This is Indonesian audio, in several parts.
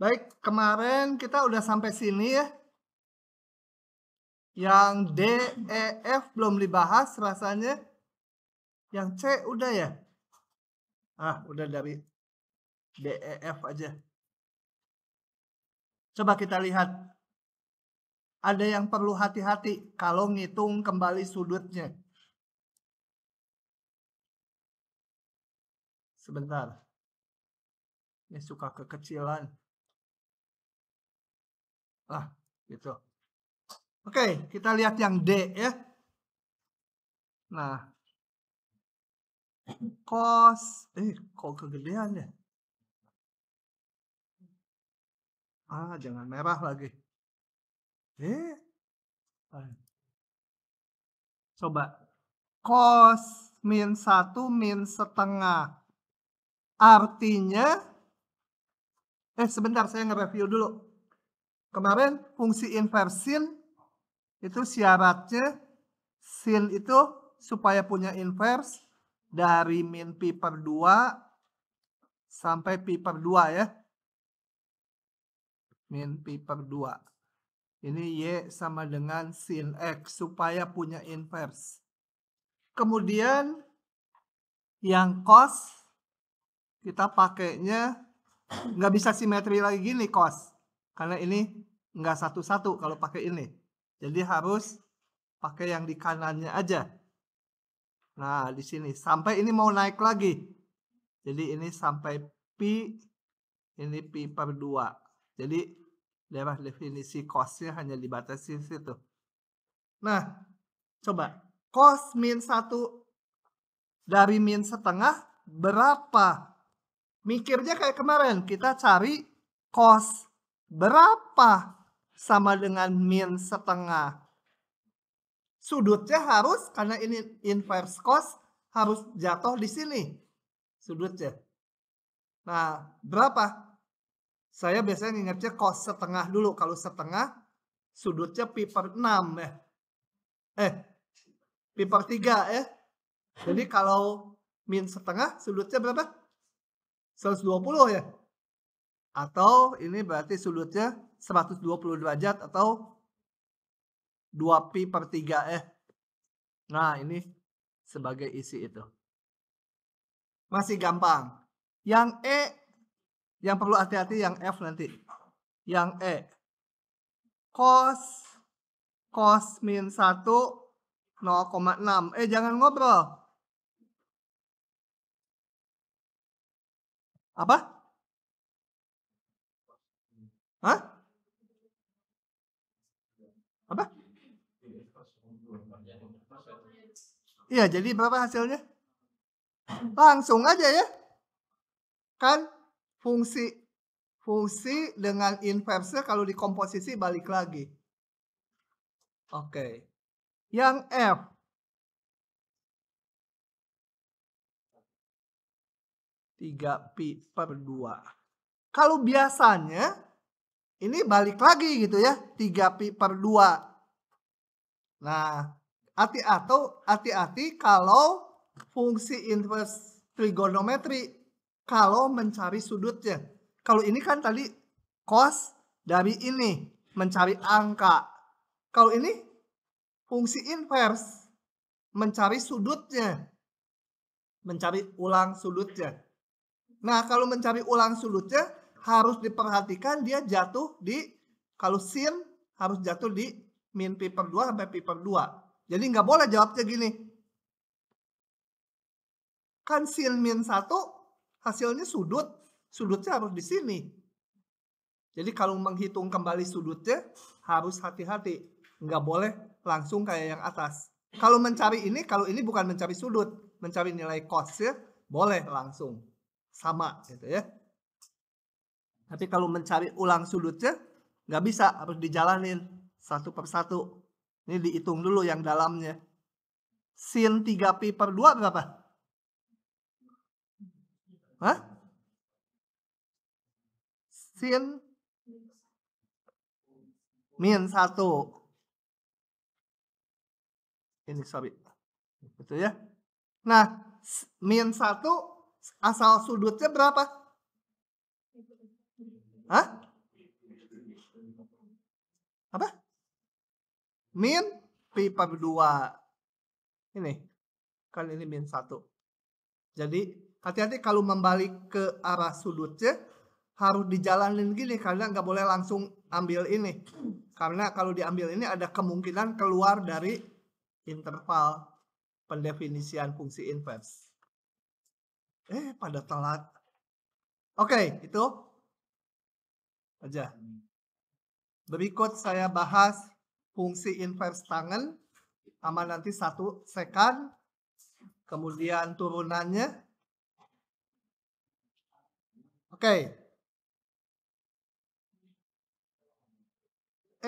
Baik, kemarin kita udah sampai sini ya. Yang D, E, F belum dibahas rasanya. Yang C udah ya? Ah, udah dari D, E, F aja. Coba kita lihat. Ada yang perlu hati-hati kalau ngitung kembali sudutnya. Sebentar. Ini suka kekecilan. Nah, gitu. Oke, kita lihat yang D ya. Nah, kos, eh kok kegedean ya? Ah, jangan merah lagi. Eh, coba cos min satu min setengah. Artinya, eh sebentar saya nge-review dulu. Kemarin fungsi inverse sin itu syaratnya sin itu supaya punya inverse dari min pi per 2 sampai pi per 2 ya. Min pi per 2. Ini Y sama dengan sin X supaya punya inverse. Kemudian yang cos kita pakainya nggak bisa simetri lagi gini cos karena ini nggak satu-satu kalau pakai ini. Jadi harus pakai yang di kanannya aja. Nah, di sini sampai ini mau naik lagi. Jadi ini sampai pi ini pi per 2. Jadi daerah definisi cosnya hanya dibatasi situ. Nah, coba cos min 1 dari min setengah berapa? Mikirnya kayak kemarin, kita cari cos berapa sama dengan min setengah. Sudutnya harus karena ini inverse cos harus jatuh di sini sudutnya. Nah, berapa? Saya biasanya ingatnya cos setengah dulu. Kalau setengah, sudutnya pi per 6 ya Eh, pi per 3 eh. Jadi kalau min setengah, sudutnya berapa? 120 ya. Atau ini berarti sudutnya 120 derajat atau 2 pi per 3 eh. Nah ini sebagai isi itu. Masih gampang. Yang E, yang perlu hati-hati yang F nanti. Yang E. Cos, cos min 1, 0,6. Eh jangan ngobrol. Apa? Hah? Apa? Iya, jadi berapa hasilnya? Langsung aja ya. Kan fungsi fungsi dengan inverse kalau di komposisi balik lagi. Oke. Okay. Yang F. Tiga pi per dua. Kalau biasanya ini balik lagi gitu ya 3 per 2 nah hati atau hati-hati kalau fungsi inverse trigonometri kalau mencari sudutnya kalau ini kan tadi cos dari ini mencari angka kalau ini fungsi inverse mencari sudutnya mencari ulang sudutnya nah kalau mencari ulang sudutnya harus diperhatikan dia jatuh di kalau sin harus jatuh di min pi per 2 sampai pi per 2. Jadi nggak boleh jawabnya gini. Kan sin min 1 hasilnya sudut. Sudutnya harus di sini. Jadi kalau menghitung kembali sudutnya harus hati-hati. Nggak boleh langsung kayak yang atas. Kalau mencari ini, kalau ini bukan mencari sudut. Mencari nilai cos ya, boleh langsung. Sama gitu ya. Tapi kalau mencari ulang sudutnya, nggak bisa, harus dijalanin satu per satu. Ini dihitung dulu yang dalamnya. Sin 3P per 2 berapa? Hah? Sin min 1. Ini sorry. Gitu ya. Nah, min 1 asal sudutnya berapa? Hah? Apa? Min per 2. Ini. Kan ini min 1. Jadi hati-hati kalau membalik ke arah sudutnya harus dijalanin gini karena nggak boleh langsung ambil ini. Karena kalau diambil ini ada kemungkinan keluar dari interval pendefinisian fungsi inverse. Eh, pada telat. Oke, okay, itu aja. Berikut saya bahas fungsi inverse tangan sama nanti satu sekan, kemudian turunannya. Oke. Okay.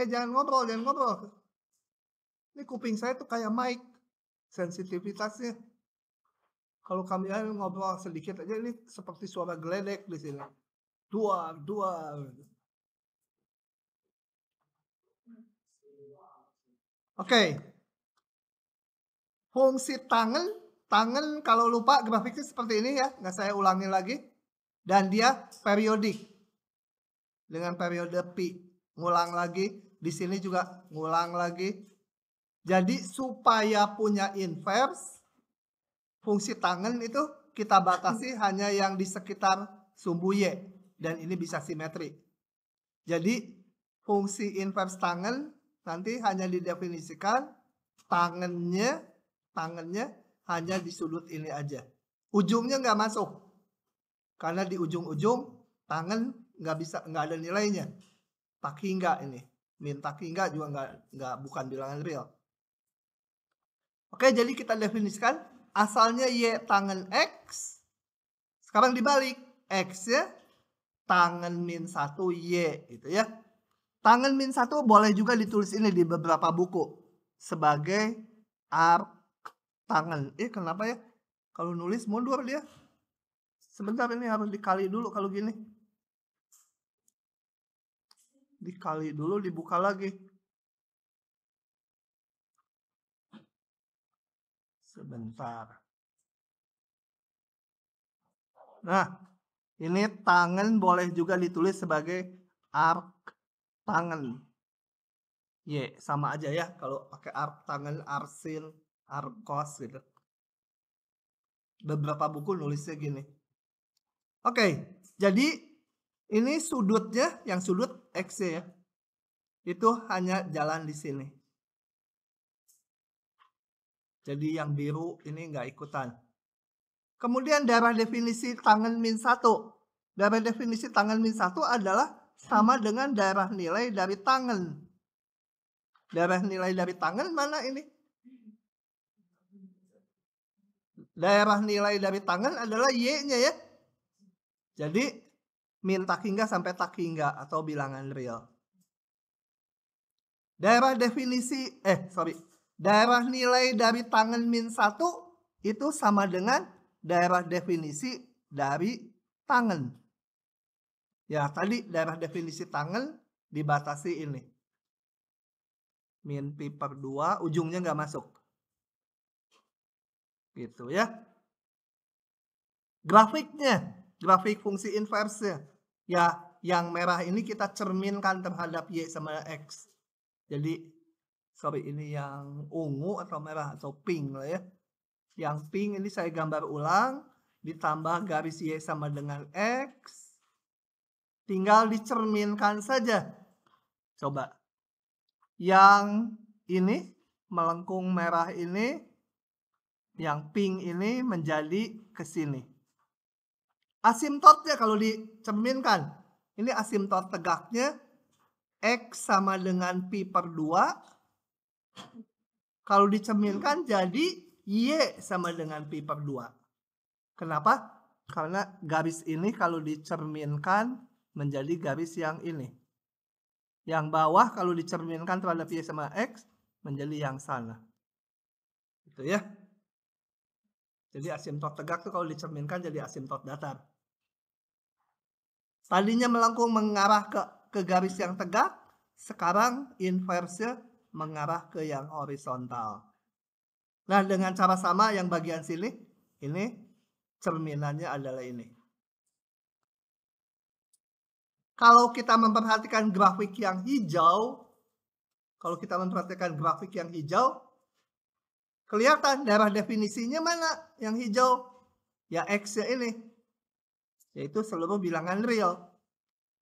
Eh jangan ngobrol, jangan ngobrol. Ini kuping saya tuh kayak mic sensitivitasnya. Kalau kami ngobrol sedikit aja ini seperti suara geledek di sini. Dua, dua. Oke. Fungsi tangan, tangan kalau lupa grafiknya seperti ini ya, nggak saya ulangi lagi. Dan dia periodik dengan periode pi, ngulang lagi. Di sini juga ngulang lagi. Jadi supaya punya inverse, fungsi tangan itu kita batasi hanya yang di sekitar sumbu y dan ini bisa simetri. Jadi fungsi inverse tangan nanti hanya didefinisikan tangannya tangannya hanya di sudut ini aja ujungnya nggak masuk karena di ujung-ujung tangan nggak bisa nggak ada nilainya tak hingga ini minta hingga juga nggak nggak bukan bilangan real oke jadi kita definisikan asalnya y tangan x sekarang dibalik x ya tangan min satu y gitu ya Tangan min satu boleh juga ditulis ini di beberapa buku sebagai arc tangan. Eh iya, kenapa ya? Kalau nulis mundur dia. Sebentar ini harus dikali dulu kalau gini. Dikali dulu dibuka lagi. Sebentar. Nah, ini tangan boleh juga ditulis sebagai arc tangan. yeah, sama aja ya kalau pakai ar tangan arsil, arkos gitu. Beberapa buku nulisnya gini. Oke, okay, jadi ini sudutnya yang sudut X ya. Itu hanya jalan di sini. Jadi yang biru ini nggak ikutan. Kemudian darah definisi tangan min satu, darah definisi tangan min satu adalah sama dengan darah nilai dari tangan. Darah nilai dari tangan mana ini? Daerah nilai dari tangan adalah Y-nya ya. Jadi min tak hingga sampai tak hingga atau bilangan real. Daerah definisi, eh sorry. Daerah nilai dari tangan min 1 itu sama dengan daerah definisi dari tangan. Ya, tadi daerah definisi tangan dibatasi ini. Min pi per 2, ujungnya nggak masuk. Gitu ya. Grafiknya, grafik fungsi inversnya. Ya, yang merah ini kita cerminkan terhadap Y sama X. Jadi, sorry, ini yang ungu atau merah atau pink lah ya. Yang pink ini saya gambar ulang, ditambah garis Y sama dengan X Tinggal dicerminkan saja. Coba. Yang ini, melengkung merah ini, yang pink ini menjadi ke sini. Asimtotnya kalau dicerminkan. Ini asimtot tegaknya X sama dengan Pi per 2. Kalau dicerminkan jadi Y sama dengan Pi per 2. Kenapa? Karena garis ini kalau dicerminkan menjadi garis yang ini. Yang bawah kalau dicerminkan terhadap Y sama X menjadi yang sana. Gitu ya. Jadi asimtot tegak itu kalau dicerminkan jadi asimtot datar. Tadinya melengkung mengarah ke, ke garis yang tegak, sekarang inverse mengarah ke yang horizontal. Nah dengan cara sama yang bagian sini, ini cerminannya adalah ini. Kalau kita memperhatikan grafik yang hijau, kalau kita memperhatikan grafik yang hijau, kelihatan daerah definisinya mana yang hijau? Ya X ya ini, yaitu seluruh bilangan real.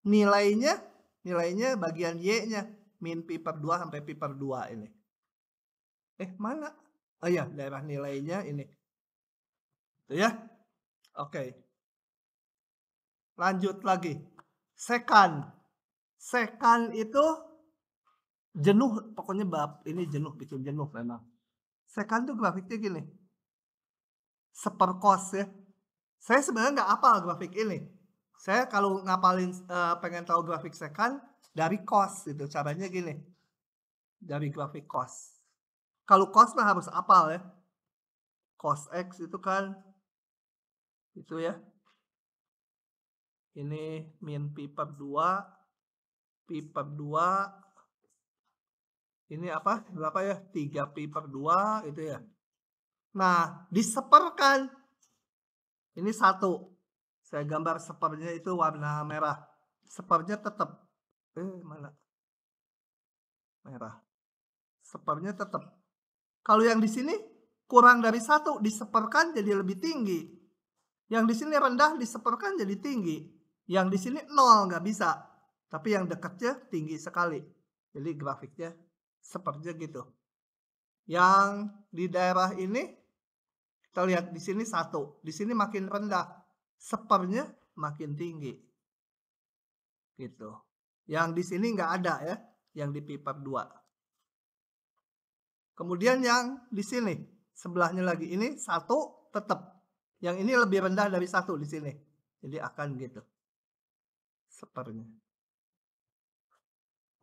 Nilainya, nilainya bagian Y-nya, min pi per 2 sampai pi per 2 ini. Eh, mana? Oh ya, daerah nilainya ini. Itu ya. Oke. Lanjut lagi. Second. sekan itu jenuh. Pokoknya bab ini jenuh. Bikin jenuh memang. sekan itu grafiknya gini. Seperkos ya. Saya sebenarnya nggak apa grafik ini. Saya kalau ngapalin eh, pengen tahu grafik sekan dari kos itu Caranya gini. Dari grafik kos. Kalau kos mah harus apal ya. Kos X itu kan itu ya ini min pipap 2 pipap 2 ini apa berapa ya 3 pipap 2 itu ya nah diseperkan ini satu saya gambar sepernya itu warna merah sepernya tetap eh mana merah sepernya tetap kalau yang di sini kurang dari satu diseperkan jadi lebih tinggi yang di sini rendah diseperkan jadi tinggi yang di sini nol nggak bisa, tapi yang dekatnya tinggi sekali. Jadi grafiknya seperti gitu. Yang di daerah ini kita lihat di sini satu, di sini makin rendah, sepernya makin tinggi. Gitu. Yang di sini nggak ada ya, yang di pipa dua. Kemudian yang di sini, sebelahnya lagi ini satu tetap. Yang ini lebih rendah dari satu di sini. Jadi akan gitu sektornya.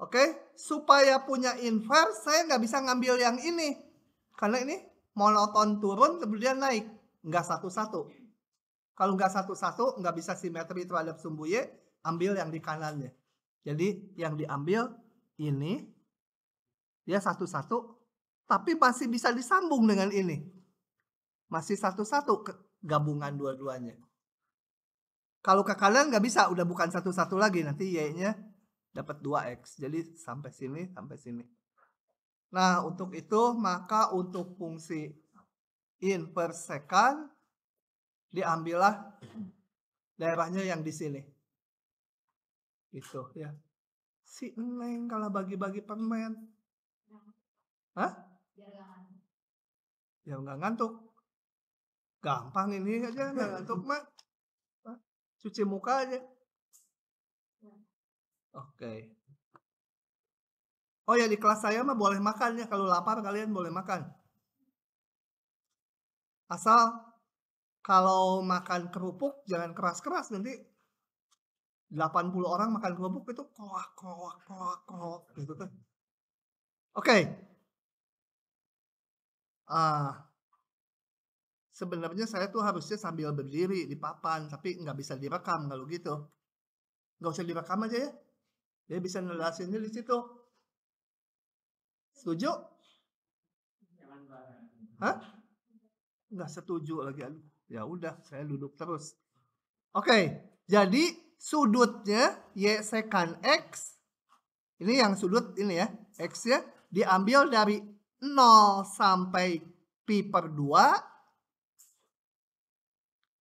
Oke, supaya punya inverse, saya nggak bisa ngambil yang ini. Karena ini monoton turun, kemudian naik. Nggak satu-satu. Kalau nggak satu-satu, nggak bisa simetri terhadap sumbu Y, ambil yang di kanannya. Jadi yang diambil ini, dia satu-satu, tapi masih bisa disambung dengan ini. Masih satu-satu gabungan dua-duanya. Kalau ke kalian nggak bisa, udah bukan satu-satu lagi. Nanti Y-nya dapat 2X. Jadi sampai sini, sampai sini. Nah, untuk itu maka untuk fungsi in per second diambillah daerahnya yang di sini. Itu ya. Si Neng kalau bagi-bagi permen. Hah? Ya nggak ngantuk. Gampang ini aja nggak ngantuk mah cuci muka aja ya. oke okay. oh ya di kelas saya mah boleh makan ya kalau lapar kalian boleh makan asal kalau makan kerupuk jangan keras-keras nanti 80 orang makan kerupuk itu koak koak koak koak gitu tuh. Kan. oke okay. ah sebenarnya saya tuh harusnya sambil berdiri di papan tapi nggak bisa direkam kalau gitu nggak usah direkam aja ya dia bisa ngelasinnya di situ setuju Hah? nggak setuju lagi ya udah saya duduk terus oke jadi sudutnya y sekan x ini yang sudut ini ya x ya diambil dari 0 sampai pi per 2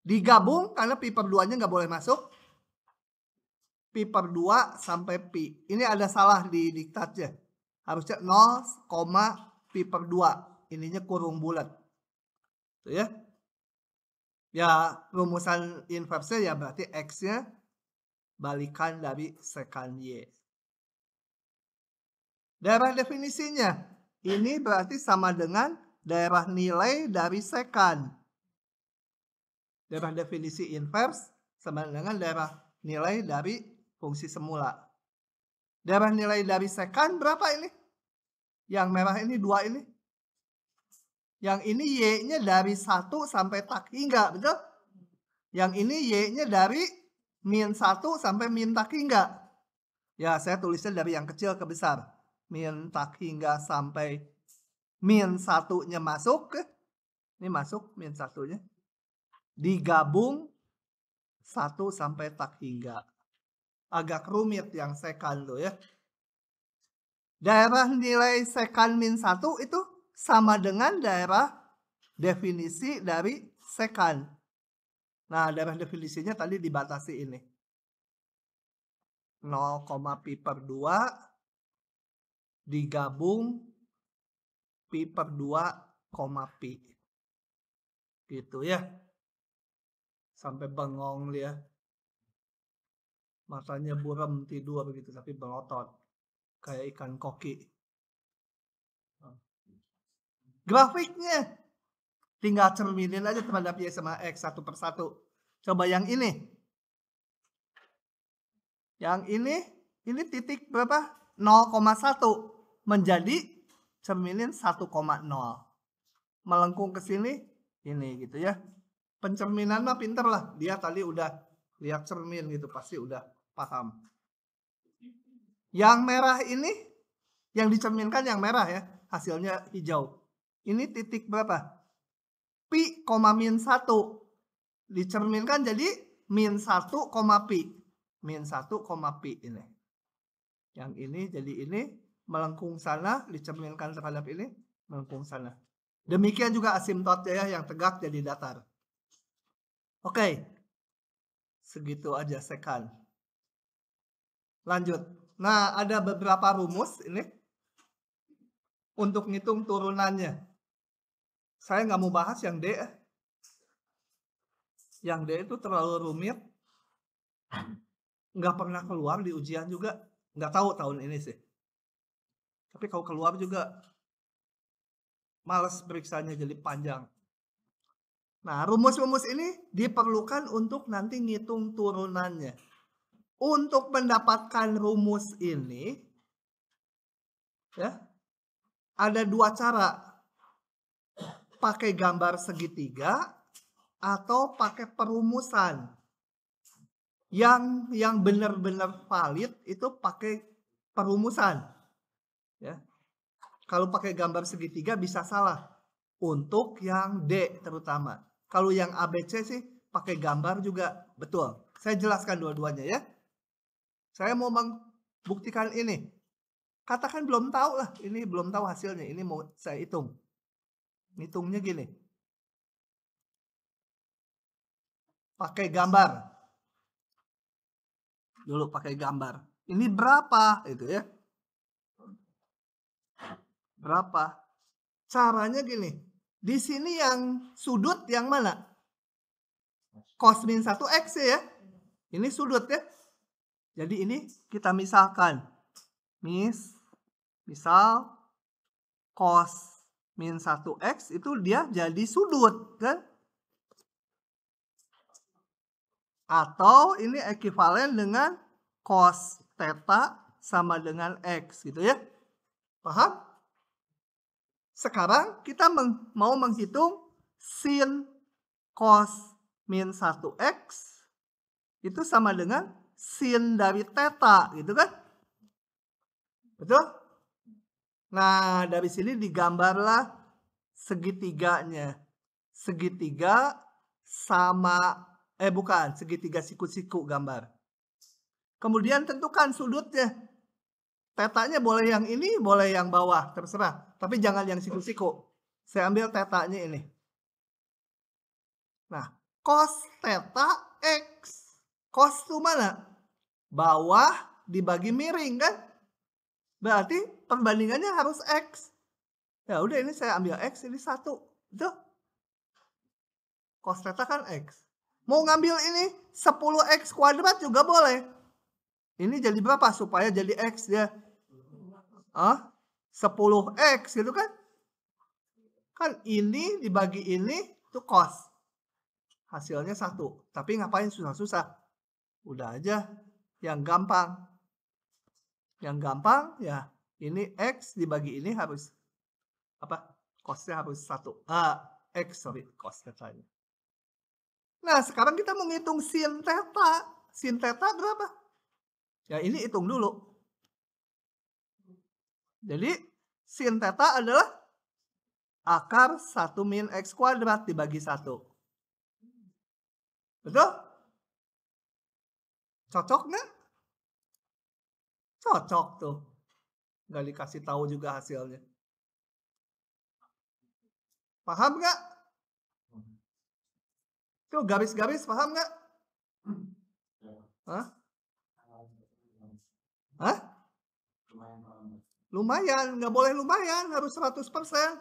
digabung karena pi per 2 nya nggak boleh masuk pi per 2 sampai pi ini ada salah di diktatnya harusnya 0, pi per 2 ininya kurung bulat tuh ya ya rumusan inverse ya berarti x nya balikan dari sekan y daerah definisinya ini berarti sama dengan daerah nilai dari sekan Daerah definisi inverse sama dengan daerah nilai dari fungsi semula. Daerah nilai dari sekan berapa ini? Yang merah ini dua ini. Yang ini Y-nya dari 1 sampai tak hingga, betul? Yang ini Y-nya dari min 1 sampai min tak hingga. Ya, saya tulisnya dari yang kecil ke besar. Min tak hingga sampai min nya masuk. Ini masuk min nya digabung satu sampai tak hingga. Agak rumit yang sekan tuh ya. Daerah nilai sekan min satu itu sama dengan daerah definisi dari sekan. Nah, daerah definisinya tadi dibatasi ini. 0, pi per 2 digabung pi per 2, pi. Gitu ya sampai bengong dia matanya buram tidur begitu tapi berotot kayak ikan koki grafiknya tinggal cerminin aja terhadap Y sama X satu persatu coba yang ini yang ini ini titik berapa 0,1 menjadi cerminin 1,0 melengkung ke sini ini gitu ya pencerminan mah pinter lah dia tadi udah lihat cermin gitu pasti udah paham yang merah ini yang dicerminkan yang merah ya hasilnya hijau ini titik berapa pi koma min satu dicerminkan jadi min satu koma pi min satu koma pi ini yang ini jadi ini melengkung sana dicerminkan terhadap ini melengkung sana demikian juga asimtotnya ya yang tegak jadi datar Oke, segitu aja sekan. Lanjut. Nah, ada beberapa rumus ini untuk ngitung turunannya. Saya nggak mau bahas yang D. Ya. Yang D itu terlalu rumit. Nggak pernah keluar di ujian juga. Nggak tahu tahun ini sih. Tapi kalau keluar juga males periksanya jadi panjang. Nah, rumus-rumus ini diperlukan untuk nanti ngitung turunannya. Untuk mendapatkan rumus ini, ya, ada dua cara. Pakai gambar segitiga atau pakai perumusan. Yang yang benar-benar valid itu pakai perumusan. Ya. Kalau pakai gambar segitiga bisa salah untuk yang D terutama. Kalau yang ABC sih pakai gambar juga, betul. Saya jelaskan dua-duanya ya. Saya mau membuktikan ini. Katakan belum tahu lah, ini belum tahu hasilnya, ini mau saya hitung. Hitungnya gini. Pakai gambar. Dulu pakai gambar. Ini berapa itu ya? Berapa? Caranya gini di sini yang sudut yang mana? Cos min 1x ya. Ini sudut ya. Jadi ini kita misalkan. Mis, misal cos min 1x itu dia jadi sudut kan? Atau ini ekivalen dengan cos theta sama dengan x gitu ya. Paham? Sekarang kita meng mau menghitung sin cos min 1x itu sama dengan sin dari teta gitu kan. Betul? Nah dari sini digambarlah segitiganya. Segitiga sama, eh bukan, segitiga siku-siku gambar. Kemudian tentukan sudutnya. Tetanya boleh yang ini, boleh yang bawah, terserah tapi jangan yang siku-siku. Saya ambil tetanya ini. Nah, cos teta x. Cos itu mana? Bawah dibagi miring kan? Berarti perbandingannya harus x. Ya udah ini saya ambil x ini satu. Itu cos teta kan x. Mau ngambil ini 10x kuadrat juga boleh. Ini jadi berapa supaya jadi x ya? Ah? 10x gitu kan. Kan ini dibagi ini itu cost. Hasilnya satu. Tapi ngapain susah-susah? Udah aja yang gampang. Yang gampang ya ini x dibagi ini harus apa? Costnya harus satu. Ah, x sorry costnya tadi. Nah sekarang kita menghitung sin theta. Sin theta berapa? Ya ini hitung dulu. Jadi sin theta adalah akar 1 min x kuadrat dibagi 1. Betul? Cocok nggak? Cocok tuh. Nggak dikasih tahu juga hasilnya. Paham nggak? Tuh garis-garis paham nggak? Hah? Hah? Lumayan, nggak boleh lumayan, harus 100%. persen.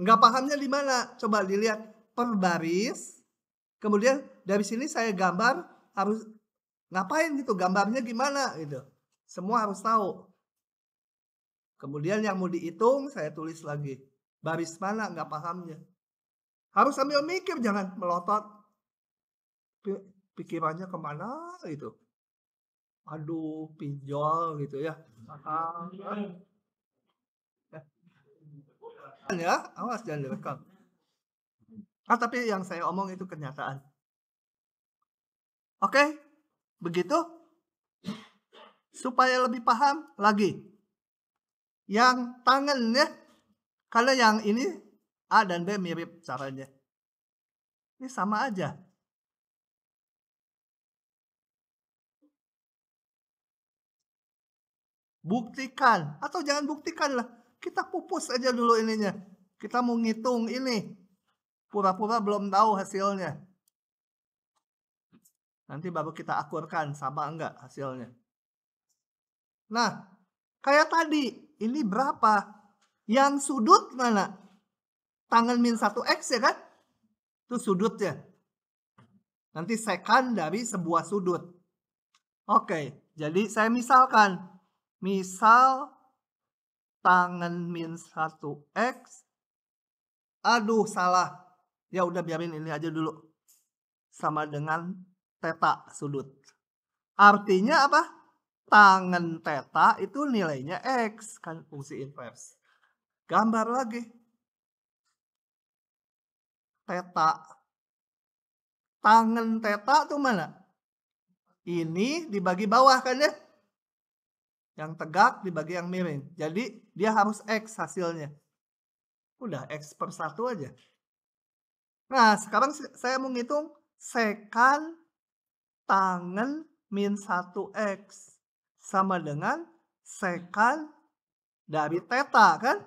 Nggak pahamnya di mana? Coba dilihat per baris. Kemudian dari sini saya gambar harus ngapain gitu, gambarnya gimana gitu. Semua harus tahu. Kemudian yang mau dihitung saya tulis lagi. Baris mana nggak pahamnya. Harus sambil mikir, jangan melotot. Pikirannya kemana gitu aduh pinjol gitu ya ah, ya awas jangan direkam ah tapi yang saya omong itu kenyataan oke begitu supaya lebih paham lagi yang tangannya karena yang ini A dan B mirip caranya ini sama aja buktikan atau jangan buktikan lah kita pupus aja dulu ininya kita mau ngitung ini pura-pura belum tahu hasilnya nanti baru kita akurkan sama enggak hasilnya nah kayak tadi ini berapa yang sudut mana tangan min 1 x ya kan itu sudutnya nanti sekan dari sebuah sudut oke jadi saya misalkan Misal, tangan min 1x. Aduh, salah. Ya udah biarin ini aja dulu. Sama dengan teta sudut. Artinya apa? Tangan teta itu nilainya x. Kan fungsi inverse. Gambar lagi. Teta. Tangan teta itu mana? Ini dibagi bawah kan ya? yang tegak dibagi yang miring. Jadi dia harus X hasilnya. Udah X per 1 aja. Nah sekarang saya mau ngitung sekan tangan min 1X sama dengan sekan dari teta kan?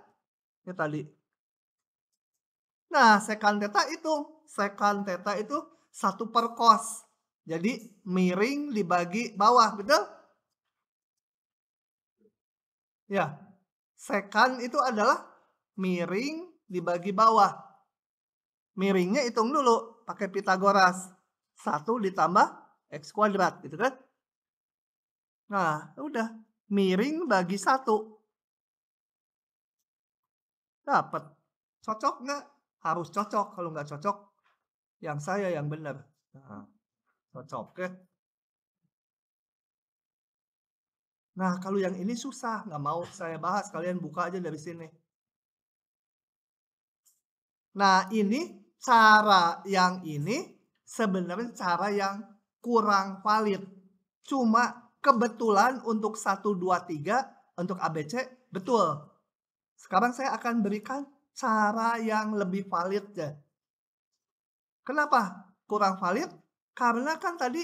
Ya tadi. Nah sekan teta itu. Sekan teta itu satu per cos. Jadi miring dibagi bawah betul? Ya, sekan itu adalah miring dibagi bawah. Miringnya hitung dulu pakai Pitagoras. Satu ditambah x kuadrat gitu kan. Nah, udah. Miring bagi satu, Dapat. Cocok nggak? Harus cocok. Kalau nggak cocok, yang saya yang benar. Nah, cocok ya. Nah, kalau yang ini susah, nggak mau saya bahas. Kalian buka aja dari sini. Nah, ini cara yang ini sebenarnya cara yang kurang valid. Cuma kebetulan untuk 1, 2, 3, untuk ABC, betul. Sekarang saya akan berikan cara yang lebih valid ya. Kenapa kurang valid? Karena kan tadi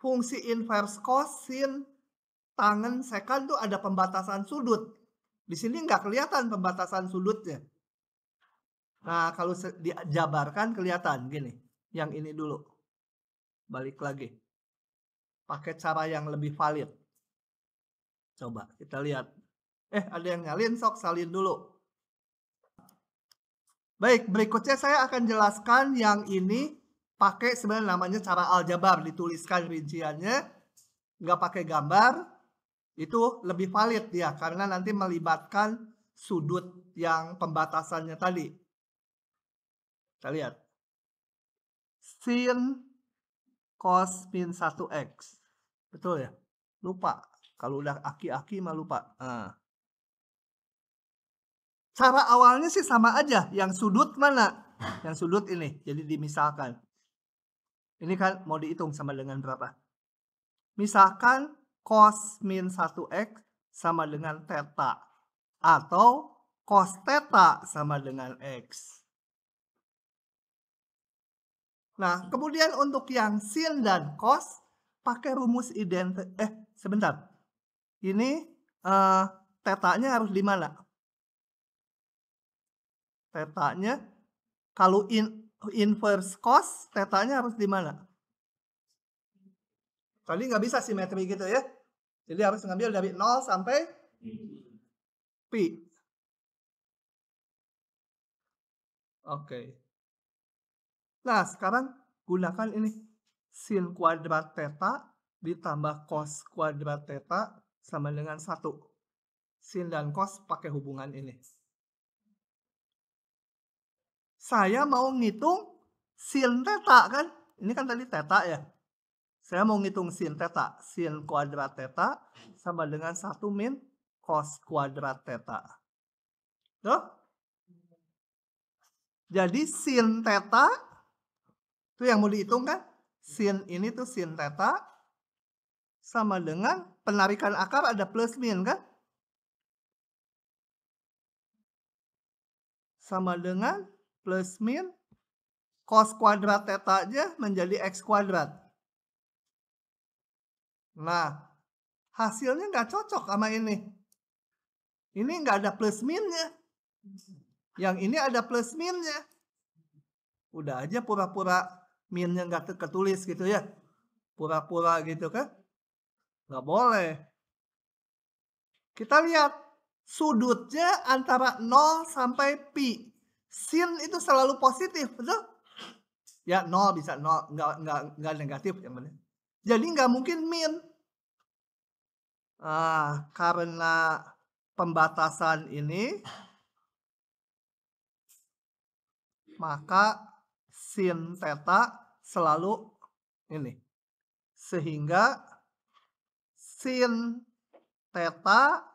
fungsi inverse kosin tangan second tuh ada pembatasan sudut. Di sini nggak kelihatan pembatasan sudutnya. Nah, kalau dijabarkan kelihatan gini. Yang ini dulu. Balik lagi. Pakai cara yang lebih valid. Coba kita lihat. Eh, ada yang nyalin, sok salin dulu. Baik, berikutnya saya akan jelaskan yang ini pakai sebenarnya namanya cara aljabar. Dituliskan rinciannya, nggak pakai gambar, itu lebih valid dia ya, karena nanti melibatkan sudut yang pembatasannya tadi. Kita lihat. Sin cos min 1x. Betul ya? Lupa. Kalau udah aki-aki mah lupa. Nah. Cara awalnya sih sama aja. Yang sudut mana? Yang sudut ini. Jadi dimisalkan. Ini kan mau dihitung sama dengan berapa. Misalkan cos min 1x sama dengan theta atau cos theta sama dengan x. Nah, hmm. kemudian untuk yang sin dan cos pakai rumus identik eh sebentar. Ini uh, eh, tetanya harus di mana? Tetanya kalau in, inverse cos tetanya harus di mana? Tadi nggak bisa simetri gitu ya. Jadi harus mengambil dari 0 sampai P. Oke. Okay. Nah, sekarang gunakan ini. Sin kuadrat theta ditambah cos kuadrat theta sama dengan 1. Sin dan cos pakai hubungan ini. Saya mau ngitung sin theta kan? Ini kan tadi theta ya. Saya mau ngitung sin teta, Sin kuadrat teta sama dengan 1 min cos kuadrat teta. Tuh. Jadi sin teta itu yang mau dihitung kan? Sin ini tuh sin teta sama dengan penarikan akar ada plus min kan? Sama dengan plus min cos kuadrat teta aja menjadi x kuadrat. Nah, hasilnya nggak cocok sama ini. Ini nggak ada plus minnya. Yang ini ada plus minnya. Udah aja pura-pura minnya nggak ketulis gitu ya. Pura-pura gitu kan. Nggak boleh. Kita lihat sudutnya antara 0 sampai pi. Sin itu selalu positif, betul? Ya 0 bisa 0, nggak, nggak, nggak negatif yang benar. Jadi nggak mungkin min. Ah, karena pembatasan ini, maka sin theta selalu ini. Sehingga sin theta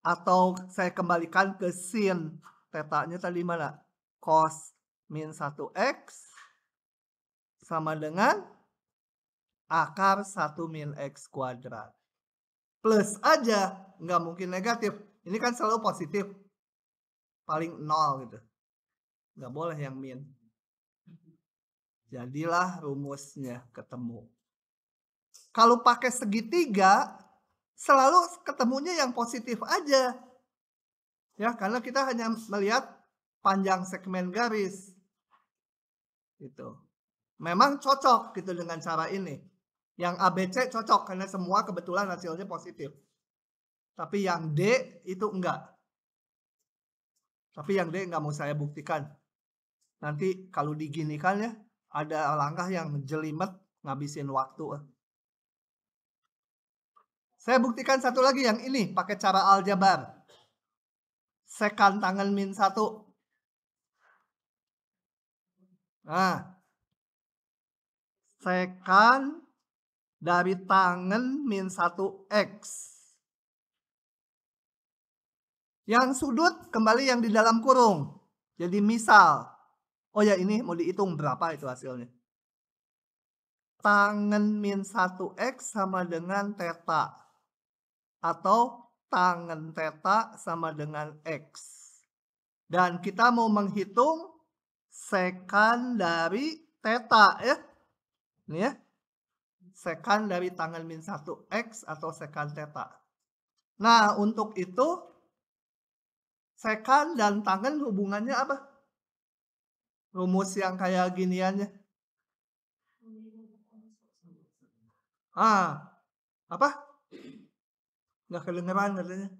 atau saya kembalikan ke sin tetanya tadi mana? Cos min 1x sama dengan akar 1 mil X kuadrat. Plus aja, nggak mungkin negatif. Ini kan selalu positif. Paling nol gitu. Nggak boleh yang min. Jadilah rumusnya ketemu. Kalau pakai segitiga, selalu ketemunya yang positif aja. Ya, karena kita hanya melihat panjang segmen garis. Gitu. Memang cocok gitu dengan cara ini yang ABC cocok karena semua kebetulan hasilnya positif. Tapi yang D itu enggak. Tapi yang D enggak mau saya buktikan. Nanti kalau diginikan ya, ada langkah yang jelimet ngabisin waktu. Saya buktikan satu lagi yang ini pakai cara aljabar. Sekan tangan min satu. Nah, sekan dari tangan min 1x. Yang sudut kembali yang di dalam kurung. Jadi misal, oh ya ini mau dihitung berapa itu hasilnya. Tangan min 1x sama dengan teta. Atau tangan teta sama dengan x. Dan kita mau menghitung sekan dari teta ya. Ini ya sekan dari tangan min 1x atau sekan teta. Nah, untuk itu sekan dan tangan hubungannya apa? Rumus yang kayak giniannya. Ah, apa? Nggak kedengeran katanya.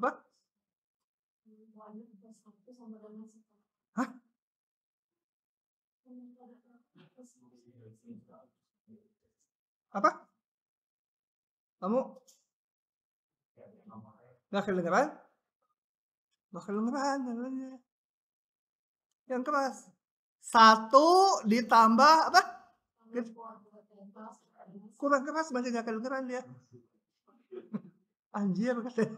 Apa? apa kamu nggak kedengeran nggak kedengeran yang keras satu ditambah apa kurang keras masih nggak kedengeran dia anjir katanya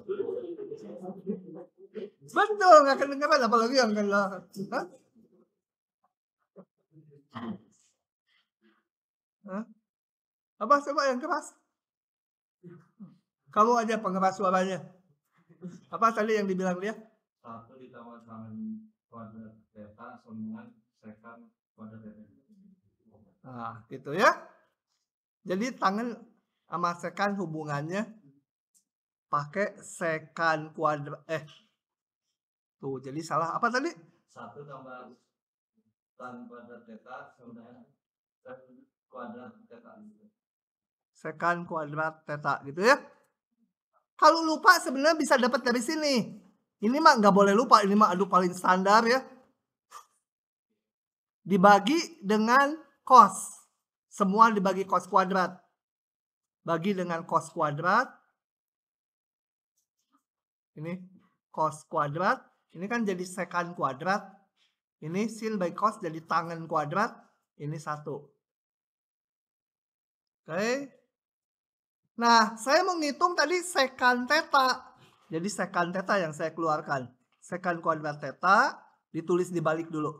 betul nggak kedengeran apalagi yang kedengeran Hah? Apa coba yang keras? Kamu aja pengeras suaranya. Apa tadi yang dibilang dia? Satu ditambah sama kuadrat data sambungan sekan kuadrat Nah, gitu ya. Jadi tangan sama sekan hubungannya pakai sekan kuadrat eh tuh jadi salah apa tadi satu tambah tanpa data sambungan kuadrat gitu. sekan kuadrat teta gitu ya kalau lupa sebenarnya bisa dapat dari sini ini mah nggak boleh lupa ini mah aduh paling standar ya dibagi dengan cos semua dibagi cos kuadrat bagi dengan cos kuadrat ini cos kuadrat ini kan jadi sekan kuadrat ini sin by cos jadi tangan kuadrat ini satu Oke. Nah, saya menghitung tadi sekan theta. Jadi sekan theta yang saya keluarkan. Sekan kuadrat theta ditulis dibalik dulu.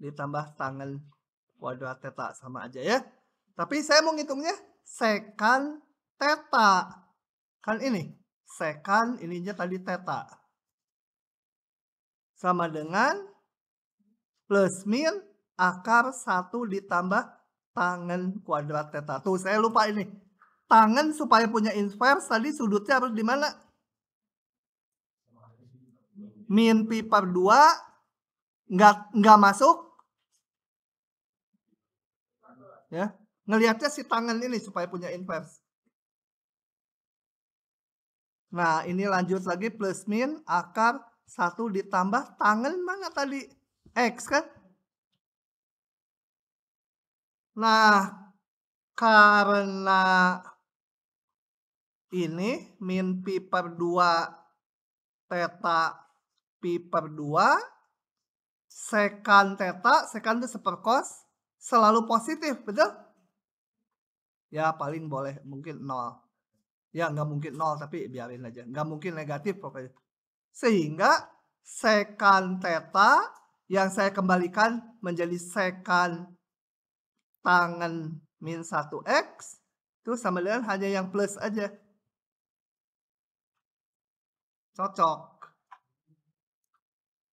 Ditambah tangan kuadrat theta sama aja ya. Tapi saya mau ngitungnya sekan theta. Kan ini sekan ininya tadi theta. Sama dengan plus min akar 1 ditambah tangan kuadrat theta. Tuh, saya lupa ini. Tangan supaya punya inverse tadi sudutnya harus di mana? Min pi per 2 nggak nggak masuk. Ya, ngelihatnya si tangan ini supaya punya inverse. Nah, ini lanjut lagi plus min akar 1 ditambah tangan mana tadi? X kan? Nah, karena ini min pi per 2 teta pi per 2 sekan theta, sekan itu seperkos selalu positif, betul? Ya paling boleh mungkin nol. Ya nggak mungkin nol tapi biarin aja. Nggak mungkin negatif pokoknya. Sehingga sekan teta yang saya kembalikan menjadi sekan tangan min 1x itu sama dengan hanya yang plus aja. Cocok.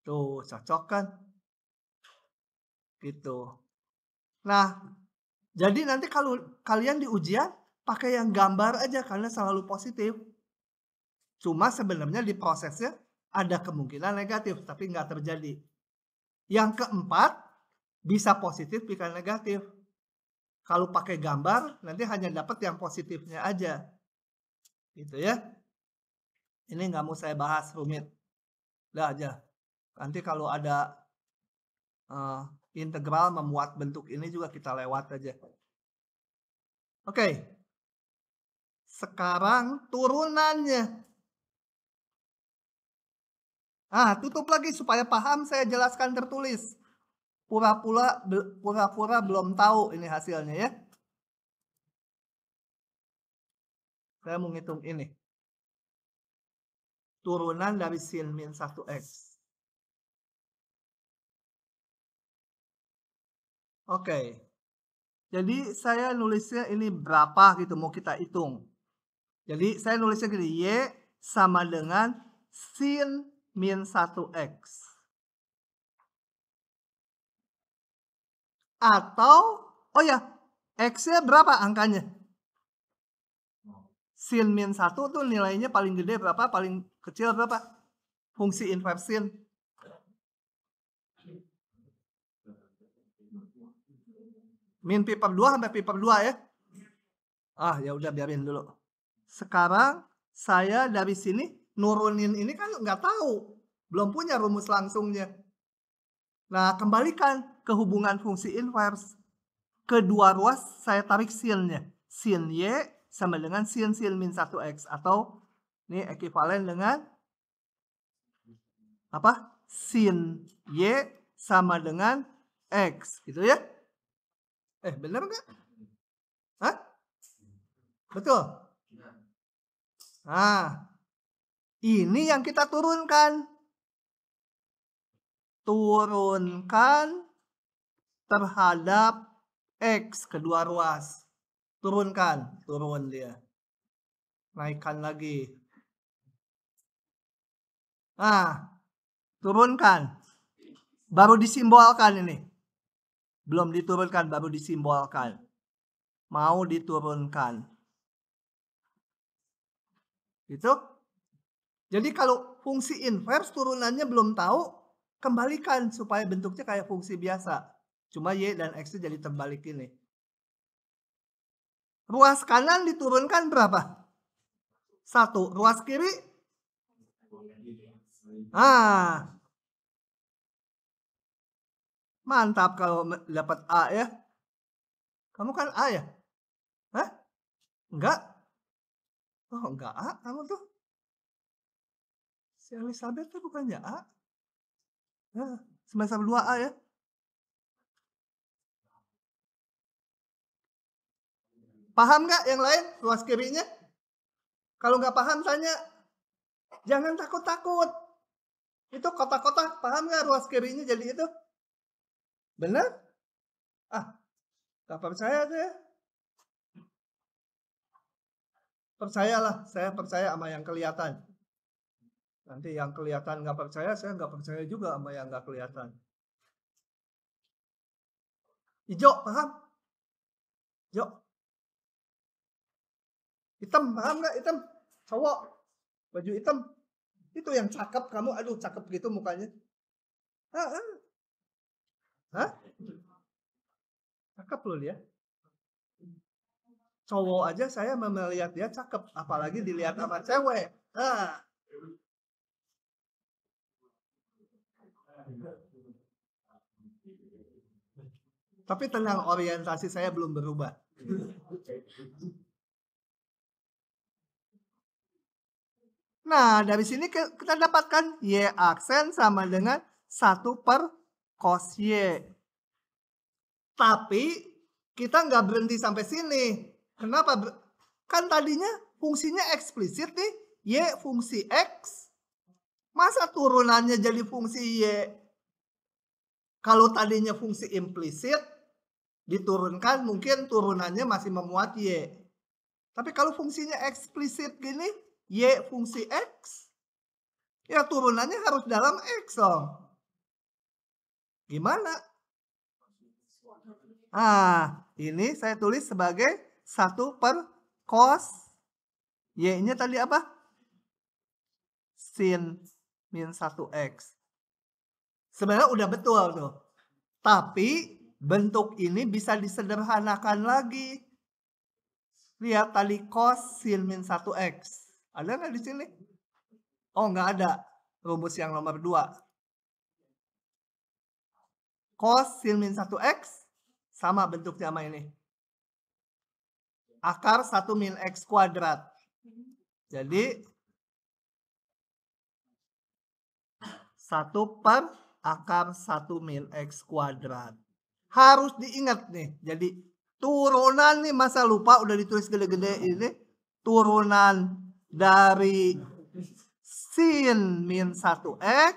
Tuh, cocok kan? Gitu. Nah, jadi nanti kalau kalian di ujian pakai yang gambar aja karena selalu positif. Cuma sebenarnya di prosesnya ada kemungkinan negatif tapi nggak terjadi. Yang keempat, bisa positif bisa negatif. Kalau pakai gambar nanti hanya dapat yang positifnya aja. Gitu ya. Ini nggak mau saya bahas rumit. Udah aja. Nanti kalau ada uh, integral memuat bentuk ini juga kita lewat aja. Oke. Okay. Sekarang turunannya. Ah, tutup lagi supaya paham saya jelaskan tertulis pura-pura pura-pura belum tahu ini hasilnya ya. Saya mau ngitung ini. Turunan dari sin min 1x. Oke. Jadi saya nulisnya ini berapa gitu mau kita hitung. Jadi saya nulisnya gini, Y sama dengan sin min 1X. Atau, oh ya, X-nya berapa angkanya? Sin min 1 tuh nilainya paling gede berapa, paling kecil berapa? Fungsi inverse sin. Min pi per 2 sampai pi per 2 ya. Ah, ya udah biarin dulu. Sekarang saya dari sini nurunin ini kan nggak tahu. Belum punya rumus langsungnya. Nah, kembalikan ke hubungan fungsi inverse. Kedua ruas saya tarik sinnya. Sin Y sama dengan sin sin min 1X. Atau ini ekivalen dengan apa? Sin Y sama dengan X. Gitu ya. Eh bener nggak? Hah? Betul? Nah, ini yang kita turunkan turunkan terhadap X kedua ruas. Turunkan, turun dia. Naikkan lagi. Nah, turunkan. Baru disimbolkan ini. Belum diturunkan, baru disimbolkan. Mau diturunkan. Gitu. Jadi kalau fungsi inverse turunannya belum tahu, kembalikan supaya bentuknya kayak fungsi biasa. Cuma Y dan X itu jadi terbalik ini. Ruas kanan diturunkan berapa? Satu. Ruas kiri? Ah. Mantap kalau dapat A ya. Kamu kan A ya? Hah? Enggak? Oh enggak A kamu tuh? Si Elizabeth tuh bukannya A? Ya, semester 2A ya? Paham nggak yang lain ruas kirinya? Kalau nggak paham tanya. Jangan takut-takut. Itu kota-kota Paham nggak ruas kirinya jadi itu? Benar? Ah, nggak percaya deh. Ya. Percayalah, saya percaya sama yang kelihatan. Nanti yang kelihatan nggak percaya, saya nggak percaya juga sama yang nggak kelihatan. ijo paham? Jok hitam paham nggak hitam cowok baju hitam itu yang cakep kamu aduh cakep gitu mukanya ah, ah. cakep loh dia cowok aja saya melihat dia cakep apalagi dilihat sama cewek ha. tapi tenang orientasi saya belum berubah Nah, dari sini kita dapatkan Y aksen sama dengan 1 per cos Y. Tapi kita nggak berhenti sampai sini. Kenapa? Kan tadinya fungsinya eksplisit nih. Y fungsi X. Masa turunannya jadi fungsi Y? Kalau tadinya fungsi implisit, diturunkan mungkin turunannya masih memuat Y. Tapi kalau fungsinya eksplisit gini, Y fungsi X, ya turunannya harus dalam X dong. Gimana? Ah, ini saya tulis sebagai satu per cos. Y-nya tadi apa? Sin min 1X. Sebenarnya udah betul tuh. Tapi bentuk ini bisa disederhanakan lagi. Lihat tadi cos sin min 1X. Ada nggak di sini? Oh, nggak ada. Rumus yang nomor 2. Cos sin min 1x sama bentuknya sama ini. Akar 1 min x kuadrat. Jadi 1 per akar 1 min x kuadrat. Harus diingat nih. Jadi turunan nih masa lupa udah ditulis gede-gede ini. Turunan dari sin min 1x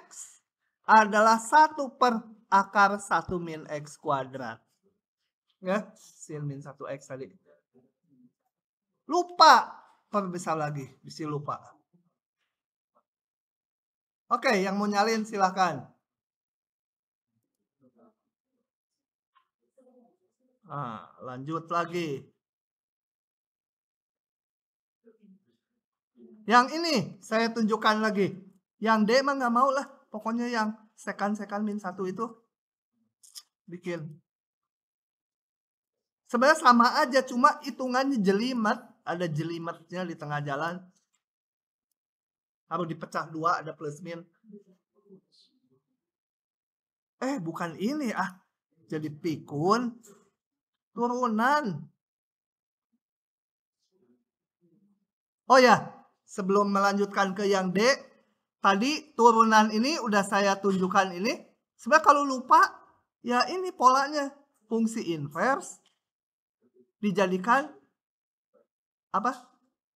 adalah 1 per akar 1 min x kuadrat. Ya, sin min 1x tadi. Lupa perbesar lagi, bisa lupa. Oke, yang mau nyalin silahkan. Nah, lanjut lagi. Yang ini saya tunjukkan lagi. Yang D mah nggak mau lah. Pokoknya yang sekan-sekan min satu itu bikin. Sebenarnya sama aja, cuma hitungannya jelimet. Ada jelimetnya di tengah jalan. Harus dipecah dua, ada plus min. Eh, bukan ini ah. Jadi pikun. Turunan. Oh ya, sebelum melanjutkan ke yang D, tadi turunan ini udah saya tunjukkan ini. Sebab kalau lupa, ya ini polanya. Fungsi inverse dijadikan apa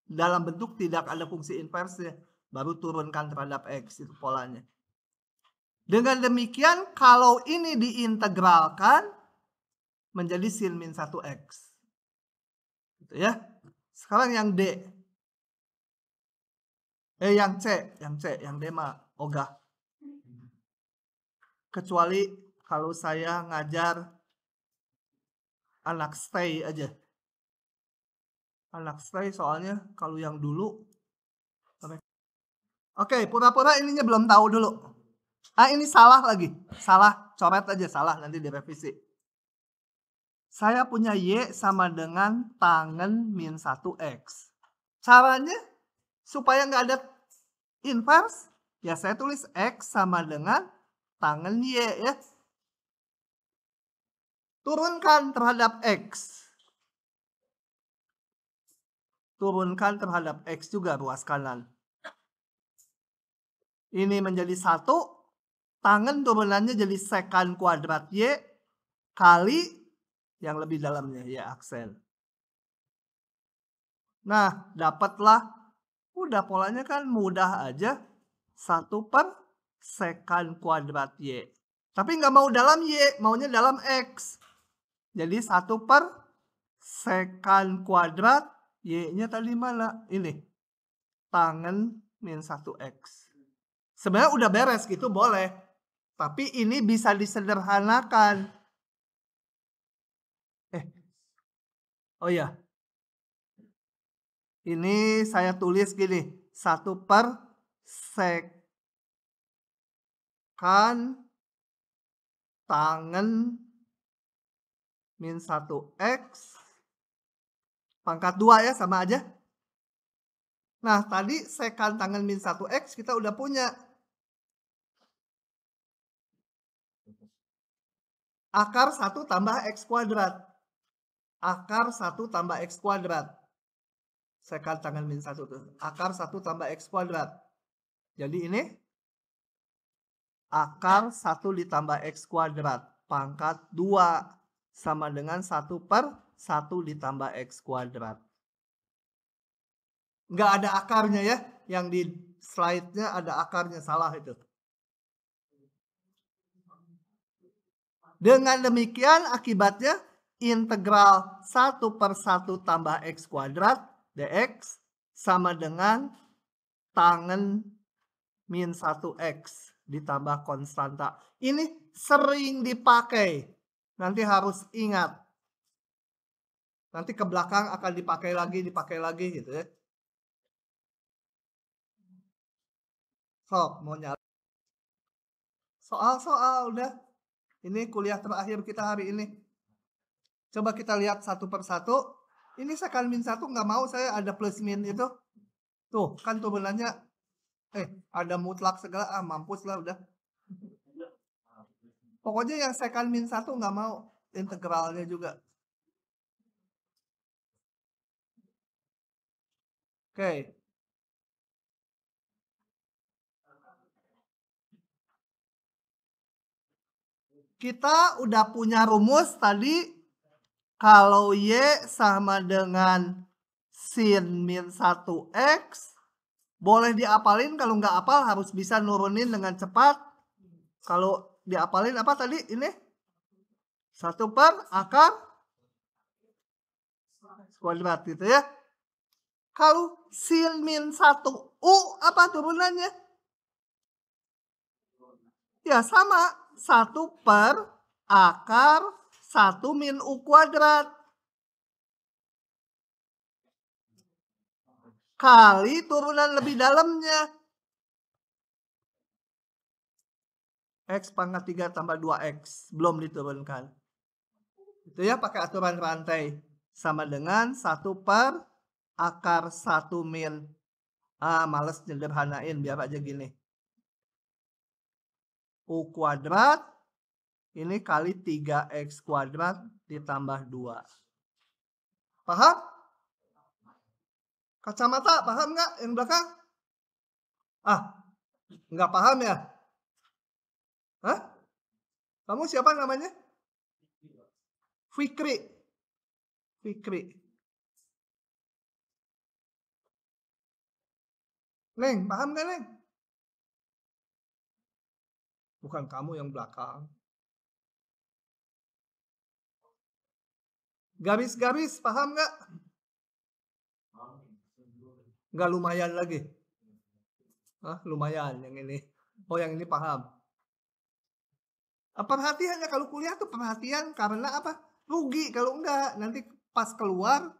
dalam bentuk tidak ada fungsi inversnya baru turunkan terhadap x itu polanya dengan demikian kalau ini diintegralkan menjadi sin min 1x gitu ya sekarang yang D Eh yang C, yang C, yang D mah ogah. Kecuali kalau saya ngajar anak stay aja. Anak stay soalnya kalau yang dulu Oke, pura-pura ininya belum tahu dulu. Ah, ini salah lagi. Salah, coret aja salah nanti direvisi. Saya punya Y sama dengan tangan min 1X. Caranya supaya nggak ada Inverse, ya saya tulis X sama dengan tangan Y ya. Turunkan terhadap X. Turunkan terhadap X juga ruas kanan. Ini menjadi satu. Tangan turunannya jadi sekan kuadrat Y kali yang lebih dalamnya ya aksen. Nah, dapatlah Udah polanya kan mudah aja. 1 per sekan kuadrat Y. Tapi nggak mau dalam Y, maunya dalam X. Jadi 1 per sekan kuadrat Y-nya tadi mana? Ini. Tangan min 1X. Sebenarnya udah beres gitu boleh. Tapi ini bisa disederhanakan. Eh. Oh ya, ini saya tulis gini, 1 per sekan tangan min 1x pangkat 2 ya sama aja. Nah tadi sekan tangan min 1x kita udah punya. Akar 1 tambah x kuadrat. Akar 1 tambah x kuadrat. Sekal tangan min 1 tuh. Akar 1 tambah X kuadrat. Jadi ini akar 1 ditambah X kuadrat. Pangkat 2 sama dengan 1 per 1 ditambah X kuadrat. Nggak ada akarnya ya. Yang di slide-nya ada akarnya. Salah itu. Dengan demikian akibatnya integral 1 per 1 tambah X kuadrat dx sama dengan tangan min 1x ditambah konstanta. Ini sering dipakai. Nanti harus ingat. Nanti ke belakang akan dipakai lagi, dipakai lagi gitu ya. Sok, mau nyari Soal-soal udah. Ini kuliah terakhir kita hari ini. Coba kita lihat satu persatu ini saya kan min satu nggak mau saya ada plus min itu tuh kan tuh turunannya eh ada mutlak segala ah mampus lah udah pokoknya yang kan min satu nggak mau integralnya juga oke okay. kita udah punya rumus tadi kalau Y sama dengan sin min 1X, boleh diapalin. Kalau nggak apal harus bisa nurunin dengan cepat. Kalau diapalin apa tadi ini? 1 per akar kuadrat gitu ya. Kalau sin min 1 U apa turunannya? Ya sama. 1 per akar 1 min U kuadrat. Kali turunan lebih dalamnya. X pangkat 3 tambah 2X. Belum diturunkan. Itu ya pakai aturan rantai. Sama dengan 1 per akar 1 min. Ah, males nyederhanain. Biar aja gini. U kuadrat ini kali 3x kuadrat ditambah 2. Paham? Kacamata paham nggak yang belakang? Ah, nggak paham ya? Hah? Kamu siapa namanya? Fikri. Fikri. Neng, paham nggak Neng? Bukan kamu yang belakang. Gamis-gamis, paham nggak? Gak lumayan lagi. Hah, lumayan yang ini. Oh yang ini paham. Ah, perhatian ya kalau kuliah tuh perhatian karena apa? Rugi kalau enggak nanti pas keluar,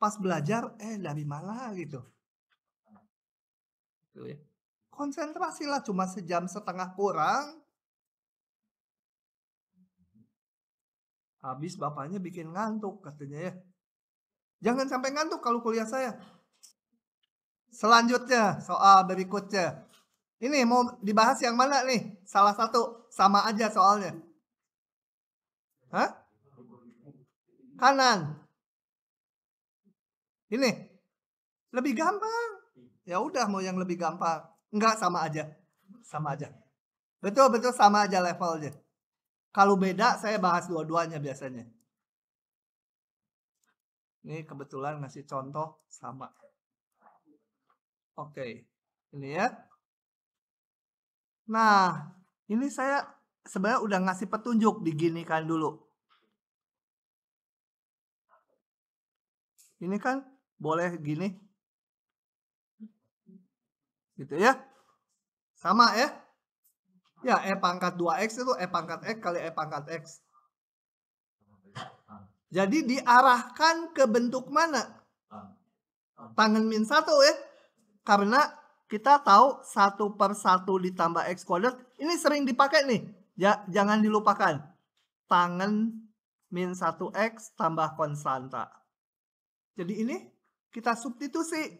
pas belajar, eh dari mana gitu. Ya. Konsentrasilah cuma sejam setengah kurang, Habis bapaknya bikin ngantuk katanya ya. Jangan sampai ngantuk kalau kuliah saya. Selanjutnya soal berikutnya. Ini mau dibahas yang mana nih? Salah satu sama aja soalnya. Hah? Kanan. Ini lebih gampang. Ya udah mau yang lebih gampang. Enggak sama aja. Sama aja. Betul betul sama aja levelnya. Kalau beda saya bahas dua-duanya biasanya. Ini kebetulan ngasih contoh sama. Oke, ini ya. Nah, ini saya sebenarnya udah ngasih petunjuk diginikan dulu. Ini kan boleh gini. Gitu ya. Sama ya. Ya, E pangkat 2X itu E pangkat X kali E pangkat X. Jadi diarahkan ke bentuk mana? Tangan min 1 ya. Karena kita tahu 1 per 1 ditambah X kuadrat. Ini sering dipakai nih. Ya, jangan dilupakan. Tangan min 1X tambah konstanta. Jadi ini kita substitusi.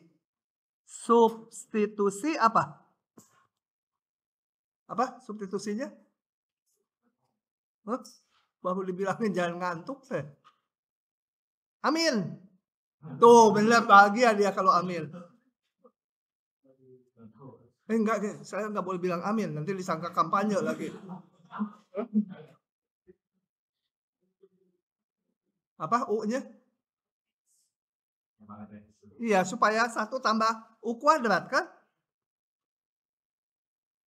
Substitusi apa? apa substitusinya? Huh? Baru dibilangin jangan ngantuk saya. Amin. Tuh benar bahagia dia kalau amin. Eh, enggak, saya enggak boleh bilang amin. Nanti disangka kampanye lagi. Apa U-nya? Iya, supaya satu tambah U kuadrat kan?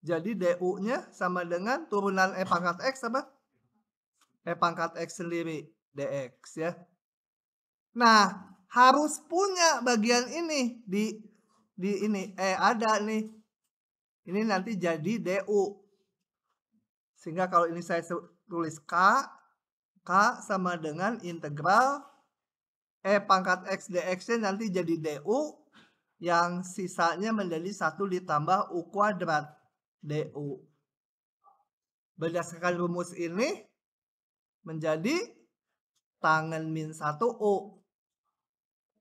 Jadi DU-nya sama dengan turunan E pangkat X apa? E pangkat X sendiri. DX ya. Nah, harus punya bagian ini di di ini eh ada nih ini nanti jadi DU sehingga kalau ini saya tulis K K sama dengan integral E pangkat X DX nya nanti jadi DU yang sisanya menjadi satu ditambah U kuadrat DU. Berdasarkan rumus ini menjadi tangan min 1 U.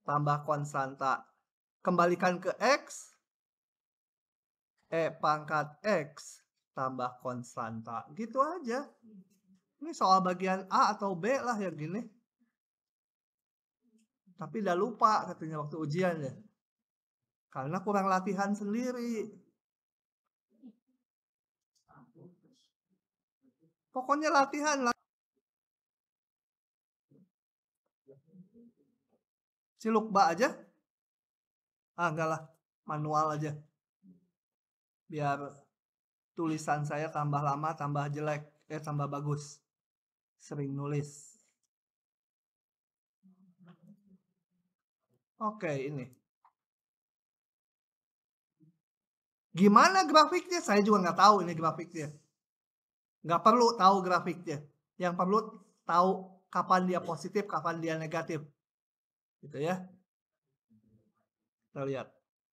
Tambah konstanta. Kembalikan ke X. E pangkat X tambah konstanta. Gitu aja. Ini soal bagian A atau B lah ya gini. Tapi udah lupa katanya waktu ujian ya. Karena kurang latihan sendiri. Pokoknya latihan lah. Silukba aja. Ah, enggak lah. Manual aja. Biar tulisan saya tambah lama, tambah jelek, eh tambah bagus. Sering nulis. Oke, ini. Gimana grafiknya? Saya juga nggak tahu ini grafiknya nggak perlu tahu grafiknya yang perlu tahu kapan dia positif kapan dia negatif gitu ya kita lihat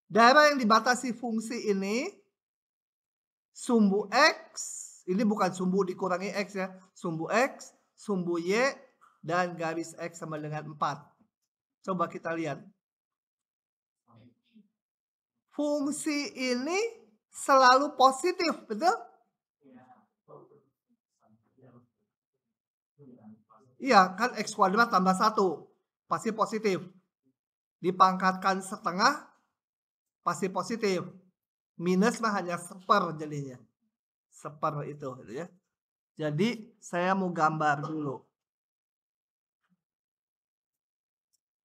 daerah yang dibatasi fungsi ini sumbu x ini bukan sumbu dikurangi x ya sumbu x sumbu y dan garis x sama dengan 4 coba kita lihat fungsi ini selalu positif betul Iya, kan X kuadrat tambah 1. Pasti positif. Dipangkatkan setengah, pasti positif. Minus mah hanya seper jadinya. Seper itu. Gitu ya. Jadi, saya mau gambar dulu.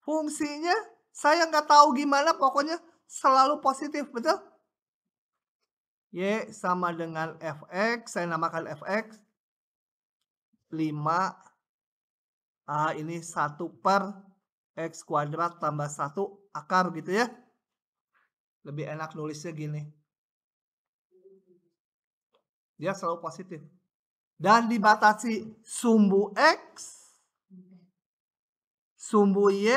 Fungsinya, saya nggak tahu gimana, pokoknya selalu positif, betul? Y sama dengan Fx, saya namakan Fx. 5 A ini 1 per X kuadrat tambah 1 akar gitu ya. Lebih enak nulisnya gini. Dia selalu positif. Dan dibatasi sumbu X, sumbu Y,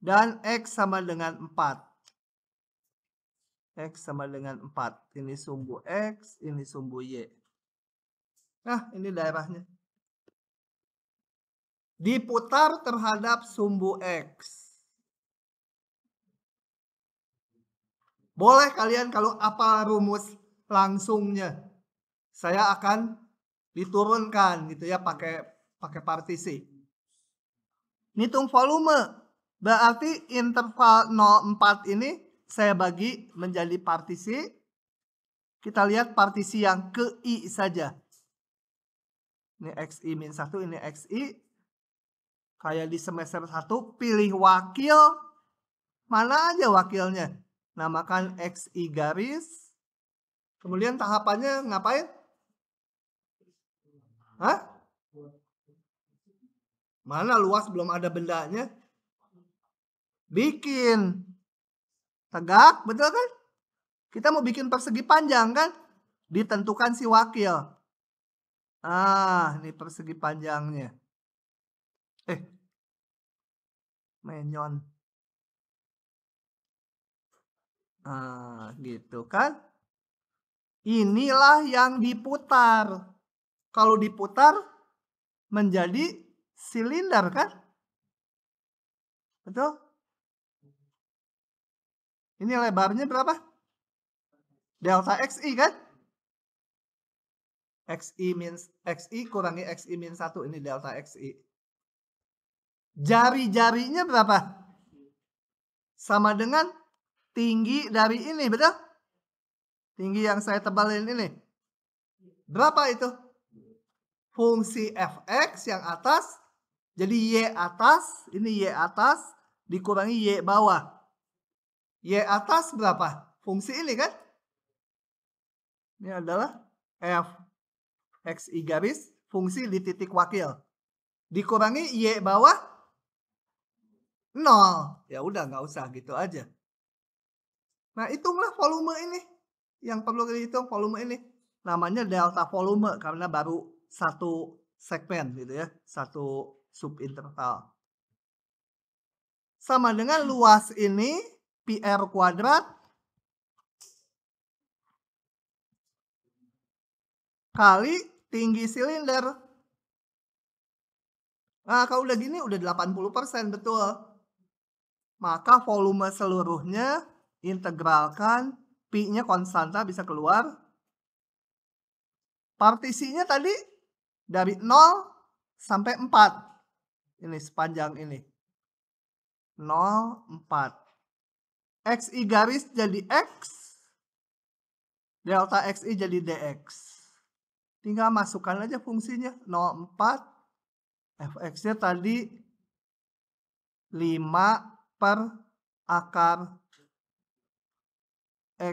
dan X sama dengan 4. X sama dengan 4. Ini sumbu X, ini sumbu Y. Nah, ini daerahnya diputar terhadap sumbu X. Boleh kalian kalau apa rumus langsungnya. Saya akan diturunkan gitu ya pakai pakai partisi. Ngitung volume. Berarti interval 04 ini saya bagi menjadi partisi. Kita lihat partisi yang ke I saja. Ini XI minus 1, ini XI. Kayak di semester 1 pilih wakil mana aja wakilnya. Namakan x y garis. Kemudian tahapannya ngapain? Hah? Mana luas belum ada bendanya? Bikin tegak, betul kan? Kita mau bikin persegi panjang kan? Ditentukan si wakil. Ah, ini persegi panjangnya eh menyon nah, gitu kan inilah yang diputar kalau diputar menjadi silinder kan betul ini lebarnya berapa delta xi kan xi means xi kurangi xi min 1 ini delta xi Jari-jarinya berapa? Sama dengan tinggi dari ini, betul? Tinggi yang saya tebalin ini. Berapa itu? Fungsi fx yang atas. Jadi y atas, ini y atas dikurangi y bawah. Y atas berapa? Fungsi ini kan? Ini adalah f x y garis fungsi di titik wakil. Dikurangi y bawah nol ya udah nggak usah gitu aja nah hitunglah volume ini yang perlu dihitung volume ini namanya delta volume karena baru satu segmen gitu ya satu sub interval sama dengan luas ini PR kuadrat kali tinggi silinder. Nah, kalau udah gini udah 80% betul maka volume seluruhnya integralkan P-nya konstanta bisa keluar. Partisinya tadi dari 0 sampai 4. Ini sepanjang ini. 0, 4. XI garis jadi X. Delta XI jadi DX. Tinggal masukkan aja fungsinya. 0, 4. FX-nya tadi 5 per akar